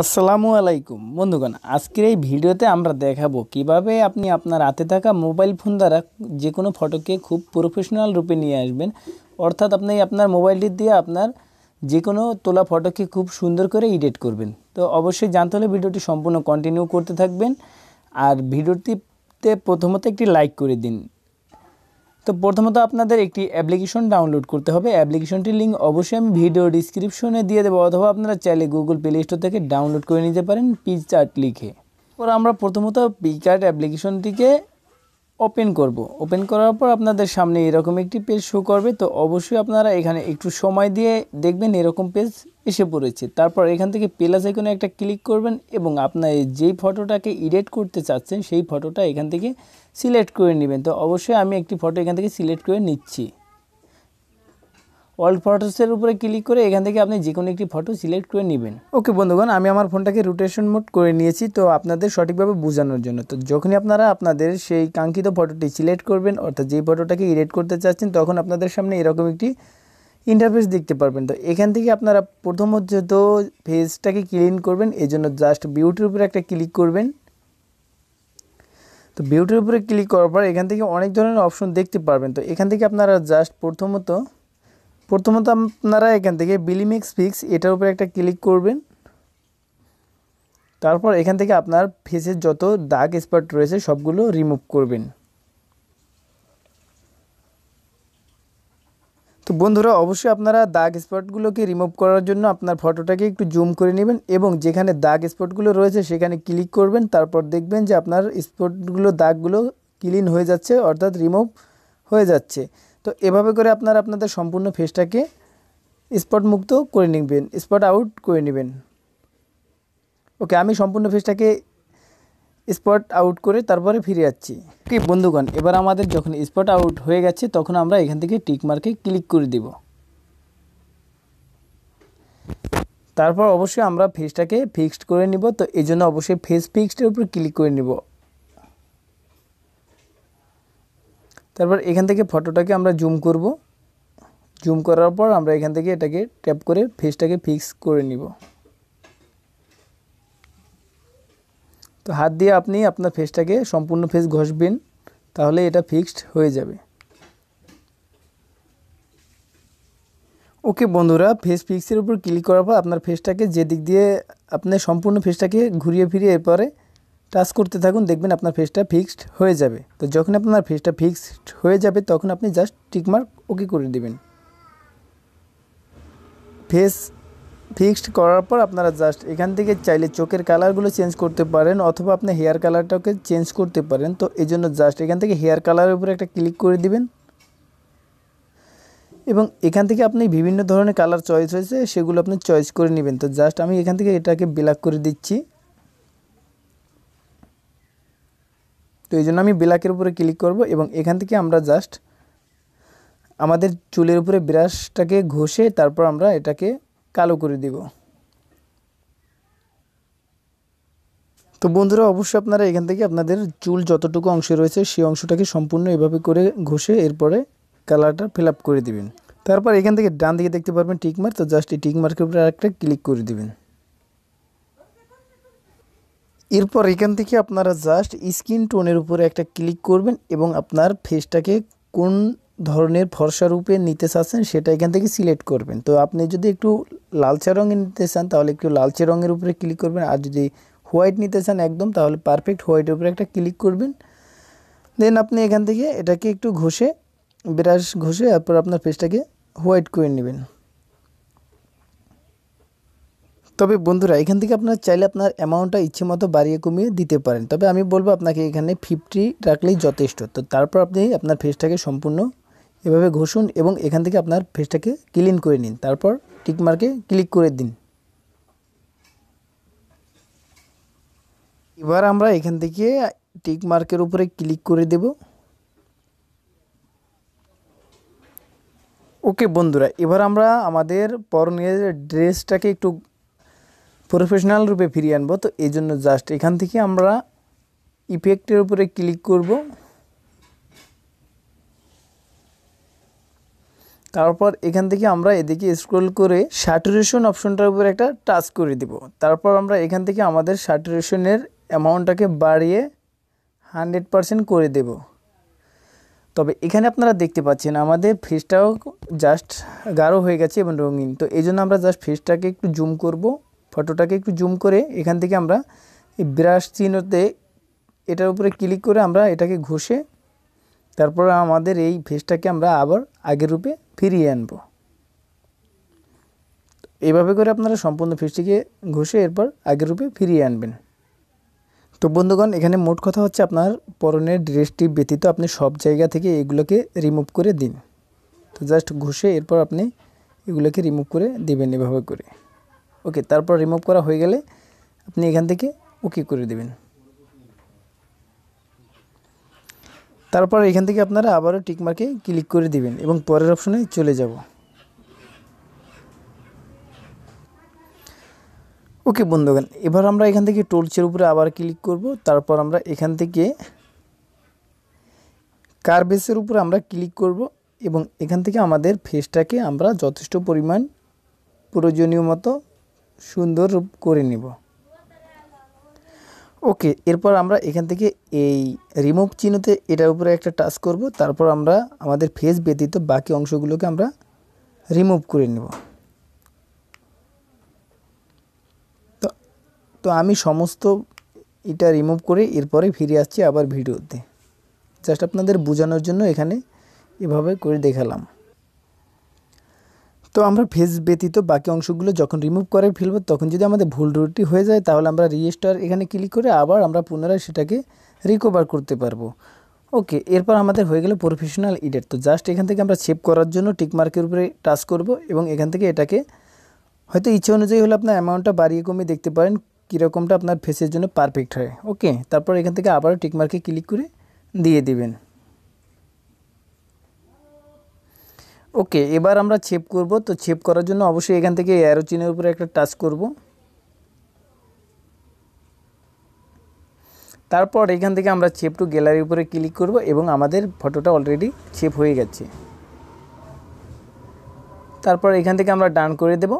আসসালামু আলাইকুম বন্ধুগণ আজকের এই ভিডিওতে আমরা দেখাবো কিভাবে আপনি আপনার হাতে থাকা মোবাইল ফোন দ্বারা যে কোনো ফটোকে খুব প্রফেশনাল রূপে নিয়ে আসবেন অর্থাৎ আপনি আপনার মোবাইলটি দিয়ে আপনার যে কোনো তোলা ফটোকে খুব সুন্দর করে এডিট করবেন তো অবশ্যই জানতে হলে ভিডিওটি সম্পূর্ণ কন্টিনিউ করতে থাকবেন আর ভিডিওটিতে প্রথমত একটি লাইক করে দিন তো প্রথমত আপনাদের একটি অ্যাপ্লিকেশন ডাউনলোড করতে হবে অ্যাপ্লিকেশনটির লিঙ্ক অবশ্যই আমি ভিডিও ডিসক্রিপশনে দিয়ে দেবো অথবা আপনারা চাইলে গুগল প্লে স্টোর থেকে ডাউনলোড করে নিতে পারেন পি চার্ট লিখে ওরা আমরা প্রথমত পিচার্ট অ্যাপ্লিকেশনটিকে ওপেন করব। ওপেন করার পর আপনাদের সামনে এরকম একটি পেজ শো করবে তো অবশ্যই আপনারা এখানে একটু সময় দিয়ে দেখবেন এরকম পেজ এসে পড়েছে তারপর এখান থেকে প্লাস এখানে একটা ক্লিক করবেন এবং আপনার যেই ফটোটাকে এডিট করতে চাচ্ছেন সেই ফটোটা এখান থেকে সিলেক্ট করে নেবেন তো অবশ্যই আমি একটি ফটো এখান থেকে সিলেক্ট করে নিচ্ছি অল্ড ফটোসের উপরে ক্লিক করে এখান থেকে আপনি যে কোনো একটি ফটো সিলেক্ট করে নেবেন ওকে বন্ধুগণ আমি আমার ফোনটাকে রোটেশন মোড করে নিয়েছি তো আপনাদের সঠিকভাবে বোঝানোর জন্য তো যখনই আপনারা আপনাদের সেই কাঙ্ক্ষিত ফটোটি সিলেক্ট করবেন অর্থাৎ যেই ফটোটাকে ইডিট করতে চাচ্ছেন তখন আপনাদের সামনে এরকম একটি ইন্টারফেস দেখতে পারবেন তো এখান থেকে আপনারা প্রথমত তো ফেসটাকে ক্লিন করবেন এই জন্য জাস্ট বিউটির উপরে একটা ক্লিক করবেন তো বিউটির উপরে ক্লিক করার পর এখান থেকে অনেক ধরনের অপশন দেখতে পারবেন তো এখান থেকে আপনারা জাস্ট প্রথমত প্রথমত আপনারা এখান থেকে বিলিমিক্স ফিক্স এটার উপরে একটা ক্লিক করবেন তারপর এখান থেকে আপনার ফেসের যত দাগ স্পট রয়েছে সবগুলো রিমুভ করবেন তো বন্ধুরা অবশ্যই আপনারা দাগ স্পটগুলোকে রিমুভ করার জন্য আপনার ফটোটাকে একটু জুম করে নেবেন এবং যেখানে দাগ স্পটগুলো রয়েছে সেখানে ক্লিক করবেন তারপর দেখবেন যে আপনার স্পটগুলো দাগগুলো ক্লিন হয়ে যাচ্ছে অর্থাৎ রিমুভ হয়ে যাচ্ছে তো এভাবে করে আপনারা আপনাদের সম্পূর্ণ ফেসটাকে স্পট মুক্ত করে নেবেন স্পট আউট করে নেবেন ওকে আমি সম্পূর্ণ ফেসটাকে স্পট আউট করে তারপরে ফিরে যাচ্ছি ওকে বন্ধুগণ এবার আমাদের যখন স্পট আউট হয়ে গেছে তখন আমরা এখান থেকে টিক মার্কে ক্লিক করে দিব তারপর অবশ্যই আমরা ফেসটাকে ফিক্সড করে নিব তো এই জন্য অবশ্যই ফেস ফিক্সডের উপর ক্লিক করে নিব তারপর এখান থেকে ফটোটাকে আমরা জুম করব জুম করার পর আমরা এখান থেকে এটাকে ট্যাপ করে ফেসটাকে ফিক্স করে নিব তো হাত দিয়ে আপনি আপনার ফেসটাকে সম্পূর্ণ ফেস ঘষবেন তাহলে এটা ফিক্সড হয়ে যাবে ওকে বন্ধুরা ফেস ফিক্সের উপর ক্লিক করার পর আপনার ফেসটাকে যেদিক দিয়ে আপনার সম্পূর্ণ ফেসটাকে ঘুরিয়ে ফিরিয়ে এরপরে টাচ করতে থাকুন দেখবেন আপনার ফেসটা ফিক্সড হয়ে যাবে তো যখন আপনার ফেসটা ফিক্সড হয়ে যাবে তখন আপনি জাস্ট টিকমার্ক ওকে করে দেবেন ফেস ফিক্সড করার পর আপনারা জাস্ট এখান থেকে চাইলে চোখের কালারগুলো চেঞ্জ করতে পারেন অথবা আপনি হেয়ার কালারটাকে চেঞ্জ করতে পারেন তো এই জন্য জাস্ট এখান থেকে হেয়ার কালারের উপরে একটা ক্লিক করে দিবেন এবং এখান থেকে আপনি বিভিন্ন ধরনের কালার চয়েস হয়েছে সেগুলো আপনি চয়েস করে নেবেন তো জাস্ট আমি এখান থেকে এটাকে ব্ল্যাক করে দিচ্ছি তো এই জন্য আমি ব্ল্যাকের উপরে ক্লিক করব এবং এখান থেকে আমরা জাস্ট আমাদের চুলের উপরে ব্রাশটাকে ঘষে তারপর আমরা এটাকে কালো করে দিব তো বন্ধুরা অবশ্যই আপনারা এখান থেকে আপনাদের চুল যতটুকু অংশ রয়েছে সেই অংশটাকে সম্পূর্ণ এভাবে করে ঘষে এরপরে কালারটা ফিল করে দিবেন তারপর এখান থেকে ডান দিকে দেখতে পারবেন টিকমার্ক তো জাস্ট এই টিকমার্কের উপরে আরেকটা ক্লিক করে দিবেন এরপর এখান থেকে আপনারা জাস্ট স্কিন টোনের উপরে একটা ক্লিক করবেন এবং আপনার ফেসটাকে কোন ধরনের ফর্সা রূপে নিতে চাচ্ছেন সেটা এখান থেকে সিলেক্ট করবেন তো আপনি যদি একটু লালচে রঙে নিতে চান তাহলে একটু লালচে রঙের উপরে ক্লিক করবেন আর যদি হোয়াইট নিতে চান একদম তাহলে পারফেক্ট হোয়াইটের উপরে একটা ক্লিক করবেন দেন আপনি এখান থেকে এটাকে একটু ঘষে ব্রাশ ঘষে তারপর আপনার ফেসটাকে হোয়াইট করে নেবেন তবে বন্ধুরা এখান থেকে আপনার চাইলে আপনার অ্যামাউন্টটা ইচ্ছে মতো বাড়িয়ে কমিয়ে দিতে পারেন তবে আমি বলবো আপনাকে এখানে ফিফটি রাখলেই যথেষ্ট তো তারপর আপনি আপনার ফেসটাকে সম্পূর্ণ এভাবে ঘষুন এবং এখান থেকে আপনার ফেসটাকে ক্লিন করে নিন তারপর টিকমার্কে ক্লিক করে দিন এবার আমরা এখান থেকে টিক মার্কের উপরে ক্লিক করে দেব ওকে বন্ধুরা এবার আমরা আমাদের পরনের ড্রেসটাকে একটু প্রফেশনাল রূপে ফিরিয়ে আনবো তো এই জন্য জাস্ট এখান থেকে আমরা ইফেক্টের উপরে ক্লিক করব তারপর এখান থেকে আমরা এদিকে স্ক্রল করে স্যাটুরেশন অপশনটার উপরে একটা টাচ করে দিব তারপর আমরা এখান থেকে আমাদের স্যাটুরেশনের অ্যামাউন্টটাকে বাড়িয়ে হান্ড্রেড পারসেন্ট করে দেব তবে এখানে আপনারা দেখতে পাচ্ছেন আমাদের ফেসটাও জাস্ট গাঢ় হয়ে গেছে এবং রঙিন তো এই জন্য আমরা জাস্ট ফেসটাকে একটু জুম করবো ফটোটাকে একটু জুম করে এখান থেকে আমরা এই ব্রাশ চিহ্নতে এটার উপরে ক্লিক করে আমরা এটাকে ঘষে তারপর আমাদের এই ফেসটাকে আমরা আবার আগের রূপে ফিরিয়ে আনব এইভাবে করে আপনারা সম্পূর্ণ ফেসটিকে ঘষে এরপর আগের রূপে ফিরিয়ে আনবেন তো বন্ধুগণ এখানে মোট কথা হচ্ছে আপনার পরনের ড্রেসটি ব্যতীত আপনি সব জায়গা থেকে এগুলোকে রিমুভ করে দিন তো জাস্ট ঘষে এরপর আপনি এগুলোকে রিমুভ করে দেবেন এভাবে করে ওকে তারপর রিমুভ করা হয়ে গেলে আপনি এখান থেকে ওকে করে দেবেন তারপর এখান থেকে আপনারা আবারও টিকমার্কে ক্লিক করে দিবেন এবং পরের অপশনে চলে যাব ওকে গান এবার আমরা এখান থেকে টোলসের উপরে আবার ক্লিক করব তারপর আমরা এখান থেকে কার্বেসের উপরে আমরা ক্লিক করব এবং এখান থেকে আমাদের ফেসটাকে আমরা যথেষ্ট পরিমাণ প্রয়োজনীয় মতো সুন্দর রূপ করে নিব ওকে এরপর আমরা এখান থেকে এই রিমুভ চিহ্নতে এটার উপরে একটা টাচ করব তারপর আমরা আমাদের ফেস ব্যতীত বাকি অংশগুলোকে আমরা রিমুভ করে নেব তো তো আমি সমস্ত এটা রিমুভ করে এরপরে ফিরে আসছি আবার ভিডিওতে জাস্ট আপনাদের বোঝানোর জন্য এখানে এভাবে করে দেখালাম তো আমরা ফেস ব্যতীত বাকি অংশগুলো যখন রিমুভ করে ফেলবো তখন যদি আমাদের ভুল রুটটি হয়ে যায় তাহলে আমরা রিস্টার এখানে ক্লিক করে আবার আমরা পুনরায় সেটাকে রিকভার করতে পারবো ওকে এরপর আমাদের হয়ে গেল প্রফেশনাল ইডেট তো জাস্ট এখান থেকে আমরা সেভ করার জন্য টিকমার্কের উপরে টাচ করব এবং এখান থেকে এটাকে হয়তো ইচ্ছে অনুযায়ী হলে আপনার অ্যামাউন্টটা বাড়িয়ে কমিয়ে দেখতে পারেন কীরকমটা আপনার ফেসের জন্য পারফেক্ট হয় ওকে তারপর এখান থেকে আবারও টিকমার্কে ক্লিক করে দিয়ে দিবেন ওকে এবার আমরা ছেপ করব তো ছেপ করার জন্য অবশ্যই এখান থেকে অ্যারো চিনের উপরে একটা টাচ করব তারপর এখান থেকে আমরা ছেপ টু গ্যালারির উপরে ক্লিক করব এবং আমাদের ফটোটা অলরেডি ছেপ হয়ে গেছে তারপর এখান থেকে আমরা ডান করে দেবো